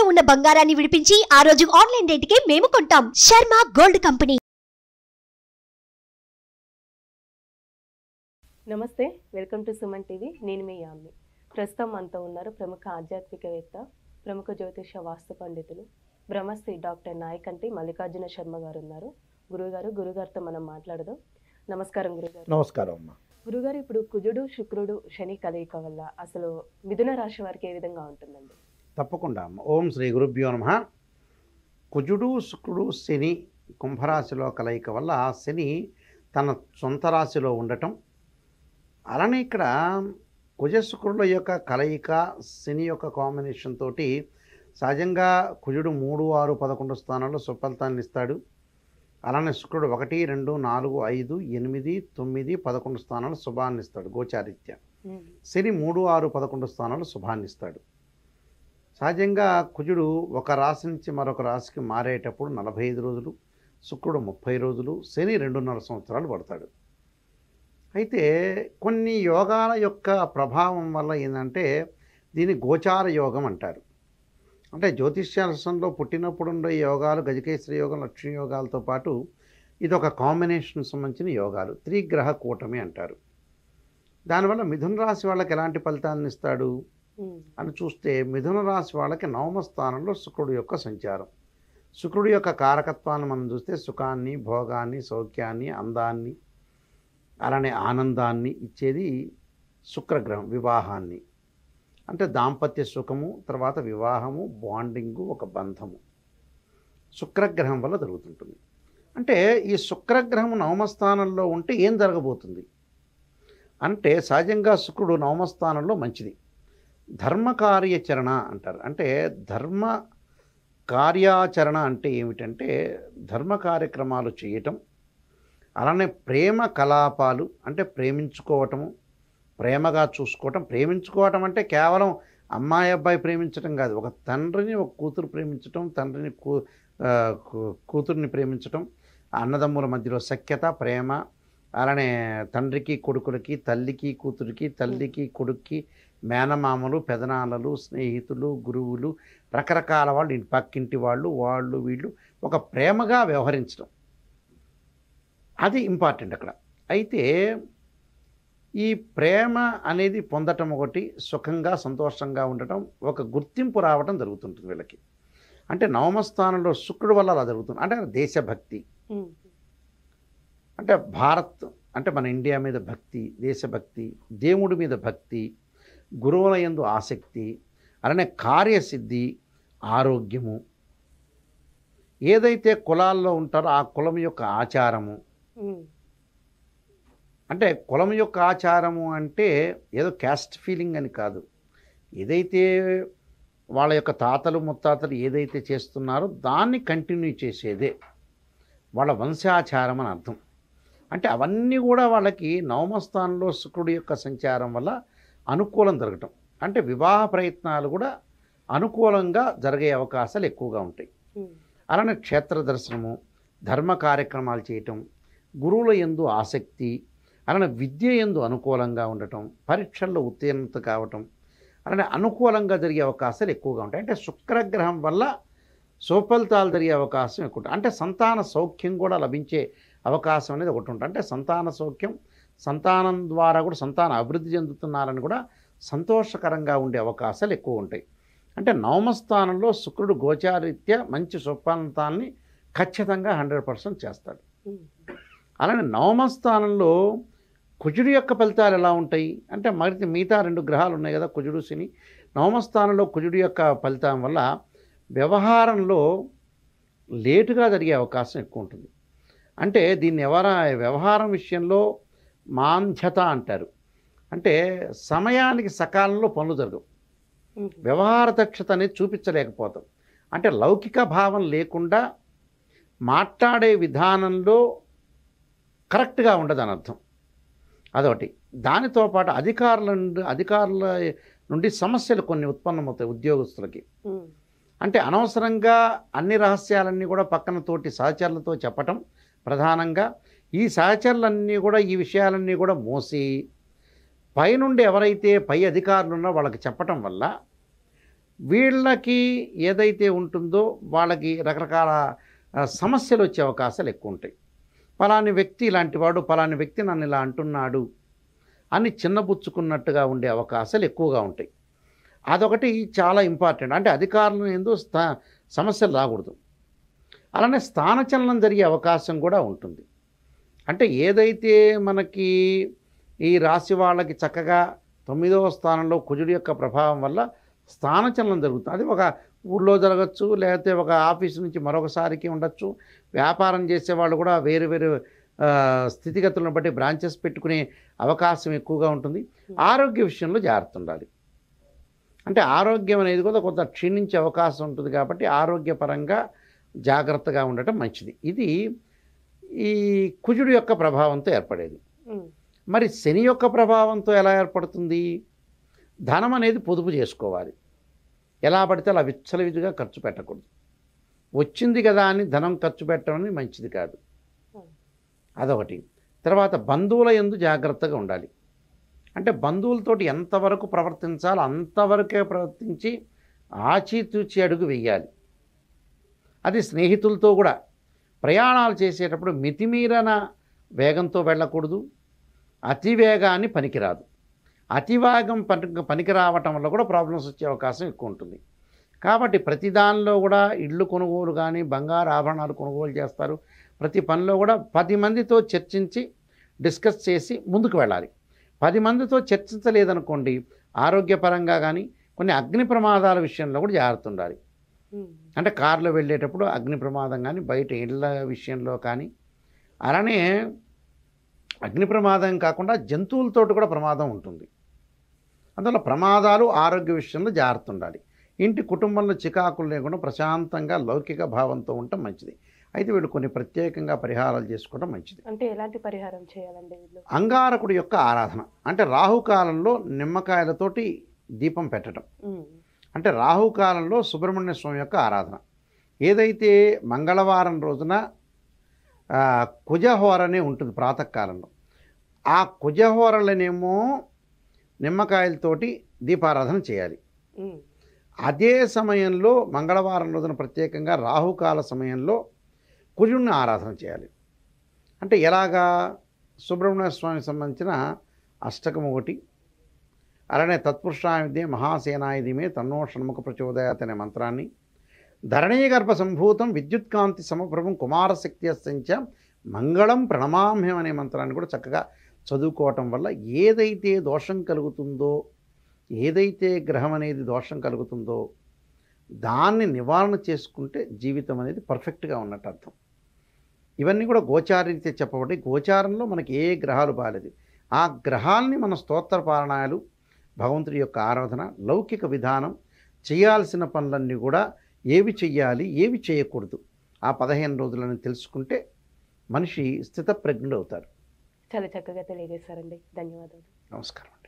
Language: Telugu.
తాకట్టులో ఉన్న బంగారాన్ని విడిపించి ఆ రోజు ఆన్లైన్ రేటుకే మేము కొంటాం శర్మ గోల్డ్ కంపెనీ నమస్తే వెల్కమ్ టు సుమన్ టీవీ నేను మీ యామ్ని ప్రస్తుతం మనతో ఉన్నారు ప్రముఖ ఆధ్యాత్మికవేత్త ప్రముఖ జ్యోతిష వాస్తు పండితులు బ్రహ్మశ్రీ డాక్టర్ నాయకంటి మల్లికార్జున శర్మ గారు ఉన్నారు గురుగారు గురుగారితో మనం మాట్లాడదాం నమస్కారం గురుగారు నమస్కారం అమ్మా గురుగారు ఇప్పుడు కుజుడు శుక్రుడు శని కలయిక వల్ల అసలు మిథున రాశి వారికి ఏ విధంగా ఉంటుందండి తప్పకుండా అమ్మ ఓం శ్రీ గురుభ్యో నమ కుజుడు శుక్రుడు శని కుంభరాశిలో కలయిక వల్ల శని తన సొంత రాశిలో ఉండటం అలానే ఇక్కడ కుజశుక్రుల యొక్క కలయిక శని యొక్క కాంబినేషన్ తోటి సహజంగా కుజుడు మూడు ఆరు పదకొండు స్థానాల్లో సుఫలితాన్ని ఇస్తాడు అలానే శుక్రుడు ఒకటి రెండు నాలుగు ఐదు ఎనిమిది తొమ్మిది పదకొండు స్థానాలు శుభాన్ని ఇస్తాడు గోచారిత్య శని మూడు ఆరు పదకొండు స్థానాలు శుభాన్ని ఇస్తాడు సహజంగా కుజుడు ఒక రాశి నుంచి మరొక రాశికి మారేటప్పుడు నలభై ఐదు రోజులు శుక్రుడు ముప్పై రోజులు శని రెండున్నర సంవత్సరాలు పడతాడు అయితే కొన్ని యోగాల యొక్క ప్రభావం వల్ల ఏంటంటే దీని గోచార యోగం అంటారు అంటే జ్యోతిష్యాస్త్రంలో పుట్టినప్పుడు ఉండే యోగాలు గజకేశ్వర యోగం లక్ష్మీ యోగాలతో పాటు ఇది ఒక కాంబినేషన్ సంబంధించిన యోగాలు త్రిగ్రహ కూటమి అంటారు దానివల్ల మిథున రాశి వాళ్ళకి ఎలాంటి ఫలితాన్ని ఇస్తాడు అని చూస్తే మిథున రాశి వాళ్ళకి నవమ స్థానంలో శుక్రుడు యొక్క సంచారం శుక్రుడి యొక్క కారకత్వాన్ని మనం చూస్తే సుఖాన్ని భోగాన్ని సౌఖ్యాన్ని అందాన్ని అలానే ఆనందాన్ని ఇచ్చేది శుక్రగ్రహం వివాహాన్ని అంటే దాంపత్య సుఖము తర్వాత వివాహము బాండింగు ఒక బంధము శుక్రగ్రహం వల్ల జరుగుతుంటుంది అంటే ఈ శుక్రగ్రహం నవమస్థానంలో ఉంటే ఏం జరగబోతుంది అంటే సహజంగా శుక్రుడు నవమస్థానంలో మంచిది ధర్మ కార్యాచరణ అంటారు అంటే ధర్మ కార్యాచరణ అంటే ఏమిటంటే ధర్మ కార్యక్రమాలు చేయటం అలానే ప్రేమ కలాపాలు అంటే ప్రేమించుకోవటము ప్రేమగా చూసుకోవటం ప్రేమించుకోవటం అంటే కేవలం అమ్మాయి అబ్బాయి ప్రేమించటం కాదు ఒక తండ్రిని ఒక కూతురు ప్రేమించటం తండ్రిని కూ కూతుర్ని ప్రేమించటం అన్నదమ్ముల మధ్యలో సఖ్యత ప్రేమ అలానే తండ్రికి కొడుకులకి తల్లికి కూతురికి తల్లికి కొడుక్కి మేనమామలు పెదనాన్నలు స్నేహితులు గురువులు రకరకాల వాళ్ళు పక్కింటి వాళ్ళు వాళ్ళు వీళ్ళు ఒక ప్రేమగా వ్యవహరించడం అది ఇంపార్టెంట్ అక్కడ అయితే ఈ ప్రేమ అనేది పొందటం ఒకటి సుఖంగా సంతోషంగా ఉండటం ఒక గుర్తింపు రావటం జరుగుతుంటుంది వీళ్ళకి అంటే నవమస్థానంలో శుక్రుడు వల్ల అలా జరుగుతుంది అంటే దేశభక్తి అంటే భారత్ అంటే మన ఇండియా మీద భక్తి దేశభక్తి దేవుడి మీద భక్తి గురువుల ఎందు ఆసక్తి అలానే కార్యసిద్ధి ఆరోగ్యము ఏదైతే కులాల్లో ఉంటారో ఆ కులం యొక్క ఆచారము అంటే కులం యొక్క ఆచారము అంటే ఏదో క్యాస్ట్ ఫీలింగ్ అని కాదు ఏదైతే వాళ్ళ యొక్క తాతలు ముత్తాతలు ఏదైతే చేస్తున్నారో దాన్ని కంటిన్యూ చేసేదే వాళ్ళ వంశాచారం అని అర్థం అంటే అవన్నీ కూడా వాళ్ళకి నవమస్థానంలో శుక్రుడి యొక్క సంచారం వల్ల అనుకూలం జరగటం అంటే వివాహ ప్రయత్నాలు కూడా అనుకూలంగా జరిగే అవకాశాలు ఎక్కువగా ఉంటాయి అలానే క్షేత్ర దర్శనము ధర్మ కార్యక్రమాలు చేయటం గురువుల ఎందు ఆసక్తి అలానే విద్య ఎందు అనుకూలంగా ఉండటం పరీక్షల్లో ఉత్తీర్ణత కావటం అలానే అనుకూలంగా జరిగే అవకాశాలు ఎక్కువగా ఉంటాయి అంటే శుక్రగ్రహం వల్ల సుఫలితాలు జరిగే అవకాశం ఎక్కువ అంటే సంతాన సౌఖ్యం కూడా లభించే అవకాశం అనేది ఒకటి ఉంటుంది అంటే సంతాన సౌఖ్యం సంతానం ద్వారా కూడా సంతాన అభివృద్ధి చెందుతున్నారని కూడా సంతోషకరంగా ఉండే అవకాశాలు ఎక్కువ ఉంటాయి అంటే నవమస్థానంలో శుక్రుడు గోచారీత్యా మంచి సుప్రాంతాన్ని ఖచ్చితంగా హండ్రెడ్ పర్సెంట్ చేస్తాడు అలానే నవమస్థానంలో కుజుడు యొక్క ఫలితాలు ఎలా ఉంటాయి అంటే మరి మిగతా రెండు గ్రహాలు ఉన్నాయి కదా కుజుడు శని నవమస్థానంలో కుజుడు యొక్క ఫలితం వల్ల వ్యవహారంలో లేటుగా జరిగే అవకాశం ఎక్కువ ఉంటుంది అంటే దీన్ని ఎవర వ్యవహారం విషయంలో మాంధ్యత అంటారు అంటే సమయానికి సకాలంలో పనులు జరగవు వ్యవహార దక్షత అనేది చూపించలేకపోతాం అంటే లౌకిక భావం లేకుండా మాట్లాడే విధానంలో కరెక్ట్గా ఉండదని అర్థం అదొకటి దానితో పాటు అధికారుల నుండి అధికారుల నుండి సమస్యలు కొన్ని ఉత్పన్నమవుతాయి ఉద్యోగస్తులకి అంటే అనవసరంగా అన్ని రహస్యాలన్నీ కూడా పక్కన తోటి సహచరులతో చెప్పటం ప్రధానంగా ఈ సహచరులన్నీ కూడా ఈ విషయాలన్నీ కూడా మోసి పైనుండి ఎవరైతే పై అధికారులు ఉన్నా వాళ్ళకి చెప్పటం వల్ల వీళ్ళకి ఏదైతే ఉంటుందో వాళ్ళకి రకరకాల సమస్యలు వచ్చే అవకాశాలు ఎక్కువ ఉంటాయి పలాని వ్యక్తి ఇలాంటివాడు పలాని వ్యక్తి నన్ను ఇలా అంటున్నాడు అని చిన్నపుచ్చుకున్నట్టుగా ఉండే అవకాశాలు ఎక్కువగా ఉంటాయి అదొకటి చాలా ఇంపార్టెంట్ అంటే అధికారులు ఎందు సమస్యలు రాకూడదు అలానే స్థానచలనం జరిగే అవకాశం కూడా ఉంటుంది అంటే ఏదైతే మనకి ఈ రాశి వాళ్ళకి చక్కగా తొమ్మిదవ స్థానంలో కుజుడు యొక్క ప్రభావం వల్ల స్థానచలనం జరుగుతుంది అది ఒక ఊళ్ళో జరగచ్చు లేకపోతే ఒక ఆఫీస్ నుంచి మరొకసారికి ఉండొచ్చు వ్యాపారం చేసేవాళ్ళు కూడా వేరు వేరు స్థితిగతులను బట్టి బ్రాంచెస్ పెట్టుకునే అవకాశం ఎక్కువగా ఉంటుంది hmm. ఆరోగ్య విషయంలో జాగ్రత్త ఉండాలి అంటే ఆరోగ్యం అనేది కూడా కొంత క్షీణించే అవకాశం ఉంటుంది కాబట్టి ఆరోగ్యపరంగా జాగ్రత్తగా ఉండటం మంచిది ఇది ఈ కుజుడు యొక్క ప్రభావంతో ఏర్పడేది మరి శని యొక్క ప్రభావంతో ఎలా ఏర్పడుతుంది ధనం అనేది పొదుపు చేసుకోవాలి ఎలా పడితే అలా విచ్చలవిధిగా ఖర్చు పెట్టకూడదు వచ్చింది కదా అని ధనం ఖర్చు పెట్టడం మంచిది కాదు అదొకటి తర్వాత బంధువుల ఎందు జాగ్రత్తగా ఉండాలి అంటే బంధువులతోటి ఎంతవరకు ప్రవర్తించాలో అంతవరకే ప్రవర్తించి ఆచితూచి అడుగు వేయాలి అది స్నేహితులతో కూడా ప్రయాణాలు చేసేటప్పుడు మితిమీరన వేగంతో వెళ్ళకూడదు అతివేగాన్ని పనికిరాదు అతివేగం పని పనికి రావటం వల్ల కూడా ప్రాబ్లమ్స్ వచ్చే అవకాశం ఎక్కువ ఉంటుంది కాబట్టి ప్రతి దానిలో కూడా ఇళ్ళు కొనుగోలు కానీ బంగారు ఆభరణాలు కొనుగోలు చేస్తారు ప్రతి పనిలో కూడా పది మందితో చర్చించి డిస్కస్ చేసి ముందుకు వెళ్ళాలి పది మందితో చర్చించలేదనుకోండి ఆరోగ్యపరంగా కానీ కొన్ని అగ్ని ప్రమాదాల విషయంలో కూడా జాగ్రత్త ఉండాలి అంటే కారులో వెళ్ళేటప్పుడు అగ్ని ప్రమాదం కానీ బయట ఇళ్ళ విషయంలో కానీ అలానే అగ్ని ప్రమాదం కాకుండా జంతువులతో కూడా ప్రమాదం ఉంటుంది అందువల్ల ప్రమాదాలు ఆరోగ్య విషయంలో జాగ్రత్త ఉండాలి ఇంటి కుటుంబంలో చికాకులు లేకుండా ప్రశాంతంగా లౌకిక భావంతో ఉండటం మంచిది అయితే వీళ్ళు కొన్ని ప్రత్యేకంగా పరిహారాలు చేసుకోవడం మంచిది అంటే ఎలాంటి పరిహారం చేయాలండి వీళ్ళు అంగారకుడి యొక్క ఆరాధన అంటే రాహుకాలంలో నిమ్మకాయలతోటి దీపం పెట్టడం అంటే రాహుకాలంలో సుబ్రహ్మణ్య స్వామి యొక్క ఆరాధన ఏదైతే మంగళవారం రోజున కుజహోరనే ఉంటుంది ప్రాతకాలంలో ఆ కుజహోరలనేమో నిమ్మకాయలతోటి దీపారాధన చేయాలి అదే సమయంలో మంగళవారం రోజున ప్రత్యేకంగా రాహుకాల సమయంలో కుజుణ్ణి ఆరాధన చేయాలి అంటే ఎలాగా సుబ్రహ్మణ్య స్వామికి సంబంధించిన అష్టకం ఒకటి అలానే తత్పురుషాయుధి మహాసేనాయుధిమే తన్నో షణ్ముఖ ప్రచోదయాత్ అనే మంత్రాన్ని గర్భ సంభూతం విద్యుత్కాంతి సమప్రభం కుమారశక్తి అస్తంచ మంగళం ప్రణమాంహ్యం అనే మంత్రాన్ని కూడా చక్కగా చదువుకోవటం వల్ల ఏదైతే దోషం కలుగుతుందో ఏదైతే గ్రహం అనేది దోషం కలుగుతుందో దాన్ని నివారణ చేసుకుంటే జీవితం అనేది పర్ఫెక్ట్గా ఉన్నట్టు అర్థం ఇవన్నీ కూడా గోచారీతే చెప్పబడి గోచారంలో మనకి ఏ గ్రహాలు బాలేదు ఆ గ్రహాలని మన స్తోత్ర పారాయణాలు భగవంతుడి యొక్క ఆరాధన లౌకిక విధానం చేయాల్సిన పనులన్నీ కూడా ఏవి చెయ్యాలి ఏవి చేయకూడదు ఆ పదిహేను రోజులను తెలుసుకుంటే మనిషి స్థితప్రజ్ఞుడు అవుతారు చాలా చక్కగా తెలియజేశారండి ధన్యవాదాలు నమస్కారం